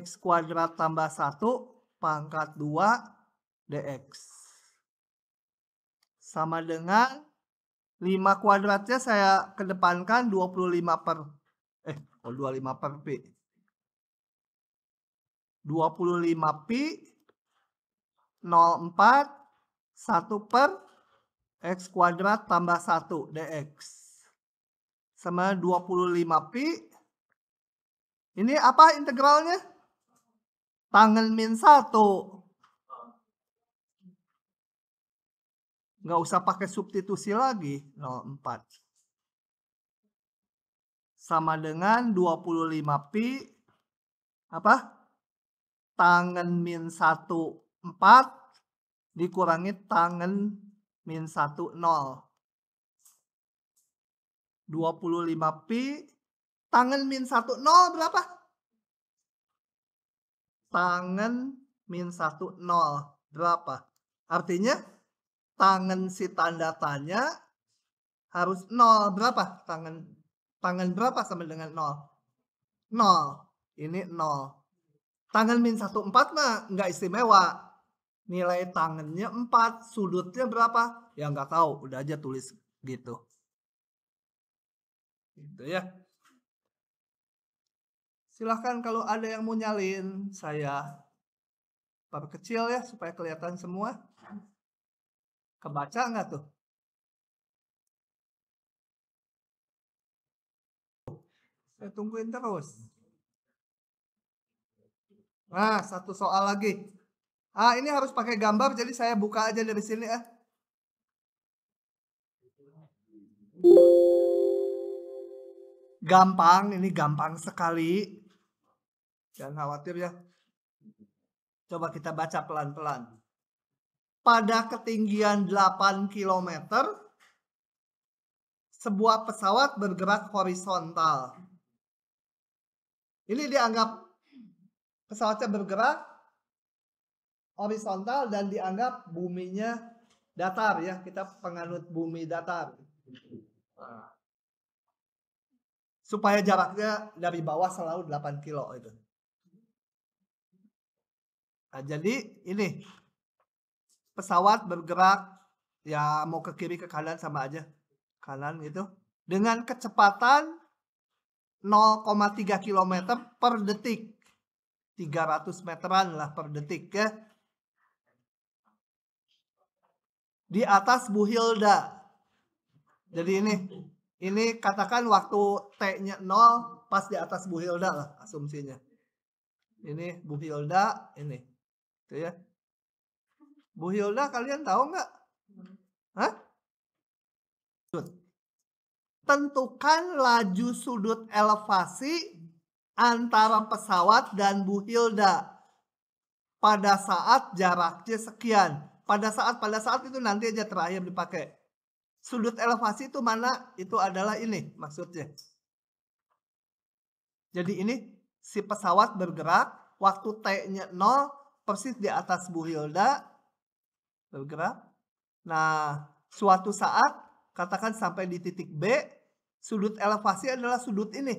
x kuadrat tambah 1 pangkat 2 dx. Sama dengan 5 kuadratnya saya kedepankan 25 per eh oh 25 per pi. 25 pi 04 1 per x kuadrat tambah 1 dx sama 25P. Ini apa integralnya? Tangan min 1. Nggak usah pakai substitusi lagi. 04. Sama dengan 25P. Apa? Tangan min 1, 4. Dikurangi tangan min 1, 0. 25 pi tangan min 1 0 berapa? Tangan min 1 0 berapa? Artinya tangan si tanda tanya harus 0 berapa? Tangan tangan berapa sama dengan 0? 0. Ini 0. Tangan min 1 4 mah nggak istimewa nilai tangannya 4, sudutnya berapa? Ya nggak tahu, udah aja tulis gitu gitu ya silahkan kalau ada yang mau nyalin saya kecil ya supaya kelihatan semua kebaca nggak tuh saya tungguin terus nah satu soal lagi ah ini harus pakai gambar jadi saya buka aja dari sini ya eh gampang ini gampang sekali jangan khawatir ya coba kita baca pelan-pelan pada ketinggian 8 km sebuah pesawat bergerak horizontal ini dianggap pesawatnya bergerak horizontal dan dianggap buminya datar ya kita penganut bumi datar nah, supaya jaraknya dari bawah selalu 8 kilo itu. Nah, jadi ini pesawat bergerak ya mau ke kiri ke kanan sama aja kanan gitu dengan kecepatan 0,3 km per detik 300 meteran lah per detik ya di atas Bu Hilda jadi ini ini katakan waktu T-nya 0 pas di atas Bu Hilda lah asumsinya. Ini Bu Hilda ini. Itu ya. Bu Hilda kalian tahu nggak? Hah? Tentukan laju sudut elevasi antara pesawat dan Bu Hilda pada saat jaraknya sekian. Pada saat pada saat itu nanti aja terakhir dipakai sudut elevasi itu mana? Itu adalah ini maksudnya. Jadi ini si pesawat bergerak, waktu T-nya 0 persis di atas Bu Hilda bergerak. Nah, suatu saat katakan sampai di titik B, sudut elevasi adalah sudut ini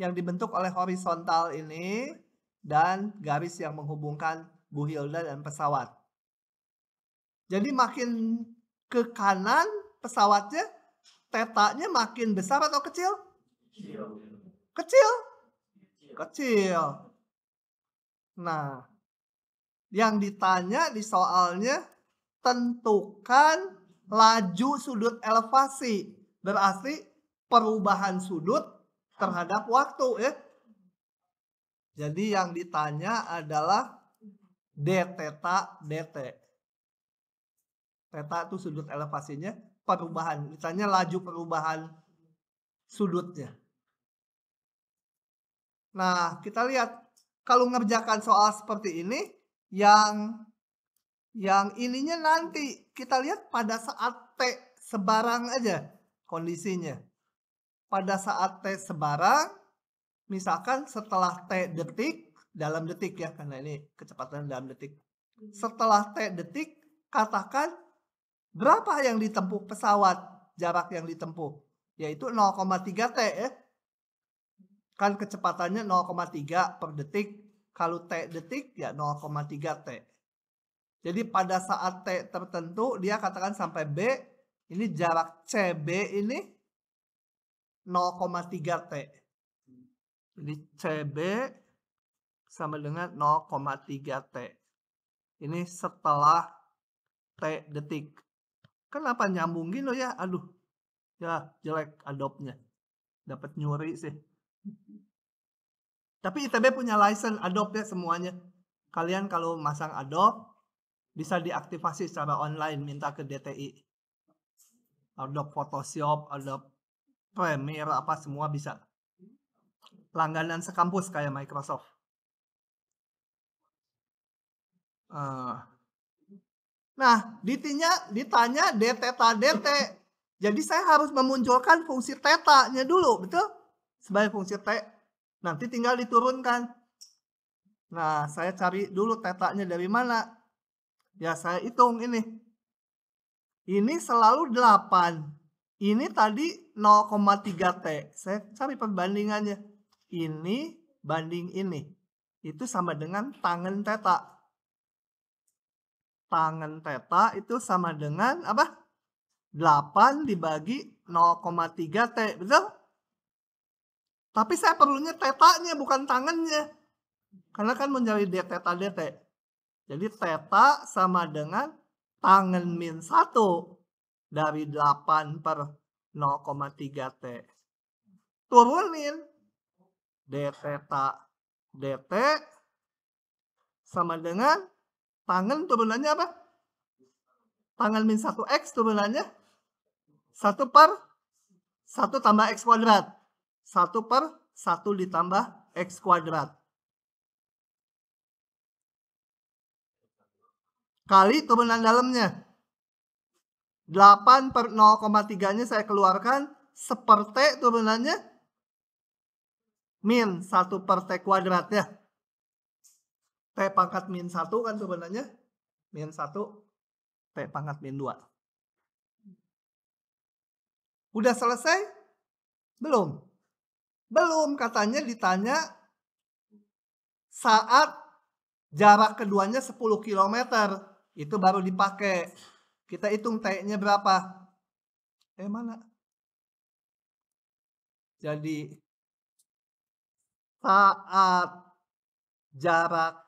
yang dibentuk oleh horizontal ini dan garis yang menghubungkan Bu Hilda dan pesawat. Jadi makin ke kanan pesawatnya tetanya makin besar atau kecil? Kecil. Kecil. kecil Nah, yang ditanya di soalnya tentukan laju sudut elevasi. Berarti perubahan sudut terhadap waktu ya. Jadi yang ditanya adalah d theta dt. Teta itu sudut elevasinya perubahan misalnya laju perubahan sudutnya nah kita lihat kalau ngerjakan soal seperti ini yang yang ininya nanti kita lihat pada saat T sebarang aja kondisinya pada saat T sebarang misalkan setelah T detik dalam detik ya karena ini kecepatan dalam detik hmm. setelah T detik katakan Berapa yang ditempuh pesawat jarak yang ditempuh? Yaitu 0,3 T ya. Kan kecepatannya 0,3 per detik. Kalau T detik ya 0,3 T. Jadi pada saat T tertentu dia katakan sampai B. Ini jarak CB ini 0,3 T. Jadi CB sama dengan 0,3 T. Ini setelah T detik kenapa nyambungin lo ya aduh ya jelek adopnya, dapat nyuri sih tapi ITB punya license Adobe ya semuanya kalian kalau masang adopt bisa diaktifasi secara online minta ke DTI adopt Photoshop adopt Premiere apa semua bisa langganan sekampus kayak Microsoft uh, Nah, ditanya, ditanya d d dt. Jadi saya harus memunculkan fungsi tetanya dulu, betul? Sebagai fungsi t. Nanti tinggal diturunkan. Nah, saya cari dulu tetanya dari mana. Ya, saya hitung ini. Ini selalu 8. Ini tadi 0,3T. Saya cari perbandingannya. Ini banding ini. Itu sama dengan tangan teta tangan teta itu sama dengan apa? 8 dibagi 0,3 T, betul? Tapi saya perlunya tetanya bukan tangannya. Karena kan menjadi d teta dt. Jadi teta sama dengan tangan min 1 dari 8 per 0,3 T. Turunin d teta dt sama dengan Tangan turunannya apa? Tangan min 1x turunannya 1 per 1 tambah x kuadrat. 1 per 1 ditambah x kuadrat. Kali turunan dalamnya. 8 per 0,3 nya saya keluarkan. Seperti T turunannya. Min 1 per T kuadratnya. T pangkat min 1 kan sebenarnya min 1 T pangkat min 2. Udah selesai? Belum. Belum katanya ditanya saat jarak keduanya 10 km. Itu baru dipakai. Kita hitung T-nya berapa. Eh mana? Jadi saat jarak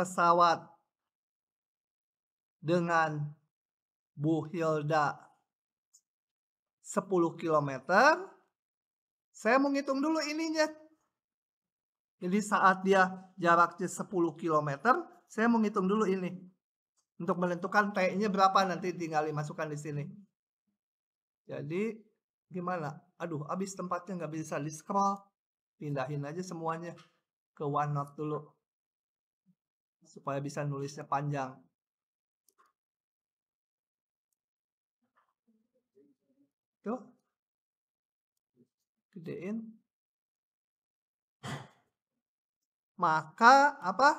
pesawat dengan Bu Hilda 10 km. Saya mau ngitung dulu ininya. Jadi saat dia jaraknya 10 km, saya mau ngitung dulu ini. Untuk menentukan T-nya berapa nanti tinggal dimasukkan di sini. Jadi gimana? Aduh, habis tempatnya nggak bisa di scroll. Pindahin aja semuanya ke OneNote dulu supaya bisa nulisnya panjang. Tuh. Gedein. Maka apa?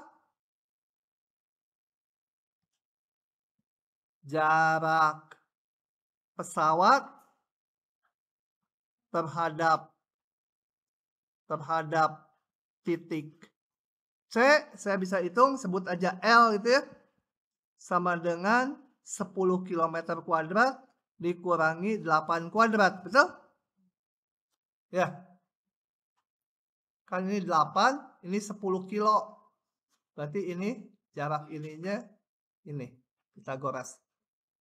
Jarak pesawat terhadap terhadap titik C, saya bisa hitung, sebut aja L gitu ya. Sama dengan 10 km kuadrat dikurangi 8 kuadrat, betul? Ya. Kan ini 8, ini 10 kilo. Berarti ini jarak ininya ini, kita goras.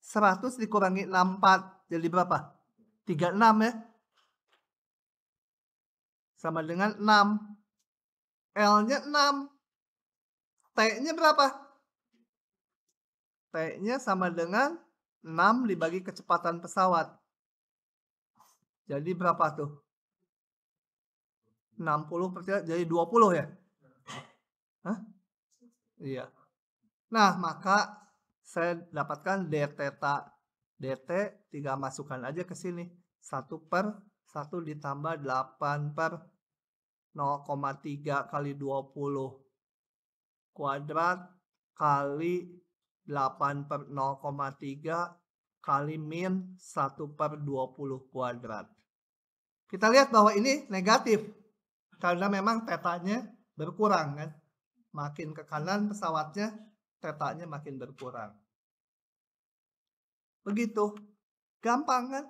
100 dikurangi 64, jadi berapa? 36 ya. Sama dengan 6. L-nya 6 T-nya berapa? T-nya sama dengan 6 dibagi kecepatan pesawat. Jadi berapa tuh? 60 per jadi 20 ya? Hah? Iya. Nah, maka saya dapatkan d theta dt 3 masukkan aja ke sini. 1 per 1 ditambah 8 per 0,3 kali 20 kuadrat kali 8 per 0,3 kali min 1 per 20 kuadrat. Kita lihat bahwa ini negatif karena memang tetanya berkurang kan. Makin ke kanan pesawatnya tetanya makin berkurang. Begitu. Gampang kan?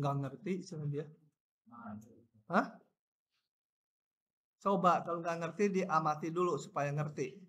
Nggak ngerti sama dia. Hah? coba kalau nggak ngerti diamati dulu supaya ngerti